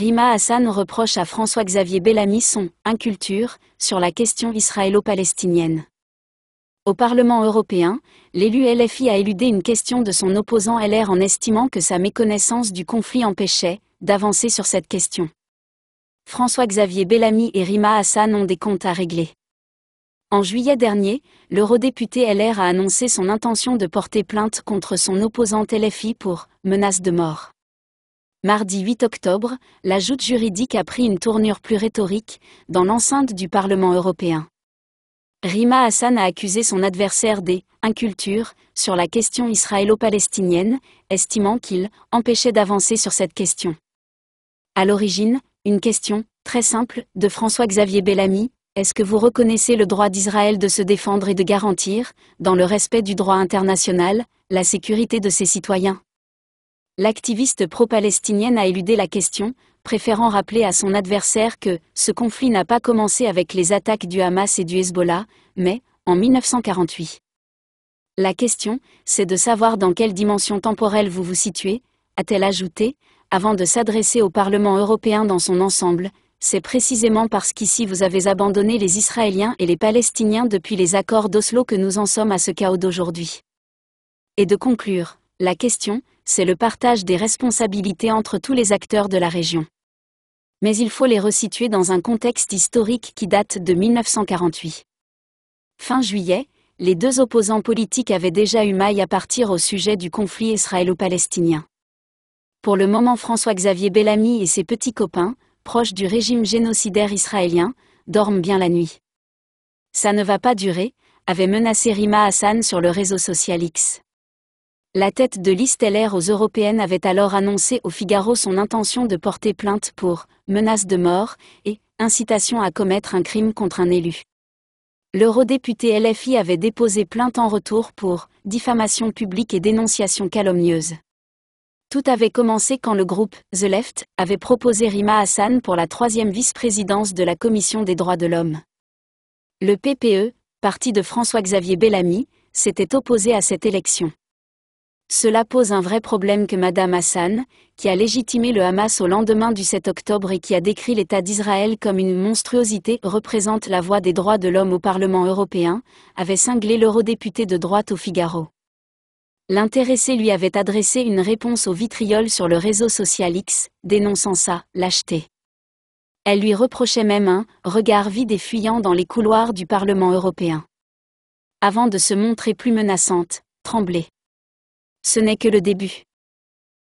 Rima Hassan reproche à François-Xavier Bellamy son « inculture » sur la question israélo-palestinienne. Au Parlement européen, l'élu LFI a éludé une question de son opposant LR en estimant que sa méconnaissance du conflit empêchait d'avancer sur cette question. François-Xavier Bellamy et Rima Hassan ont des comptes à régler. En juillet dernier, l'eurodéputé LR a annoncé son intention de porter plainte contre son opposante LFI pour menace de mort. Mardi 8 octobre, la joute juridique a pris une tournure plus rhétorique, dans l'enceinte du Parlement européen. Rima Hassan a accusé son adversaire des incultures sur la question israélo-palestinienne, estimant qu'il empêchait d'avancer sur cette question. À l'origine, une question très simple de François-Xavier Bellamy est-ce que vous reconnaissez le droit d'Israël de se défendre et de garantir, dans le respect du droit international, la sécurité de ses citoyens L'activiste pro-palestinienne a éludé la question, préférant rappeler à son adversaire que ce conflit n'a pas commencé avec les attaques du Hamas et du Hezbollah, mais en 1948. La question, c'est de savoir dans quelle dimension temporelle vous vous situez, a-t-elle ajouté, avant de s'adresser au Parlement européen dans son ensemble, c'est précisément parce qu'ici vous avez abandonné les Israéliens et les Palestiniens depuis les accords d'Oslo que nous en sommes à ce chaos d'aujourd'hui. Et de conclure, la question, c'est le partage des responsabilités entre tous les acteurs de la région. Mais il faut les resituer dans un contexte historique qui date de 1948. Fin juillet, les deux opposants politiques avaient déjà eu maille à partir au sujet du conflit israélo-palestinien. Pour le moment François-Xavier Bellamy et ses petits copains, proches du régime génocidaire israélien, dorment bien la nuit. Ça ne va pas durer, avait menacé Rima Hassan sur le réseau social X. La tête de liste LR aux européennes avait alors annoncé au Figaro son intention de porter plainte pour menace de mort et incitation à commettre un crime contre un élu. L'eurodéputé LFI avait déposé plainte en retour pour diffamation publique et dénonciation calomnieuse. Tout avait commencé quand le groupe The Left avait proposé Rima Hassan pour la troisième vice-présidence de la Commission des droits de l'homme. Le PPE, parti de François-Xavier Bellamy, s'était opposé à cette élection. Cela pose un vrai problème que Madame Hassan, qui a légitimé le Hamas au lendemain du 7 octobre et qui a décrit l'État d'Israël comme une monstruosité, représente la voix des droits de l'homme au Parlement européen, avait cinglé l'eurodéputé de droite au Figaro. L'intéressé lui avait adressé une réponse au vitriol sur le réseau social X, dénonçant sa lâcheté. Elle lui reprochait même un regard vide et fuyant dans les couloirs du Parlement européen. Avant de se montrer plus menaçante, tremblait. Ce n'est que le début.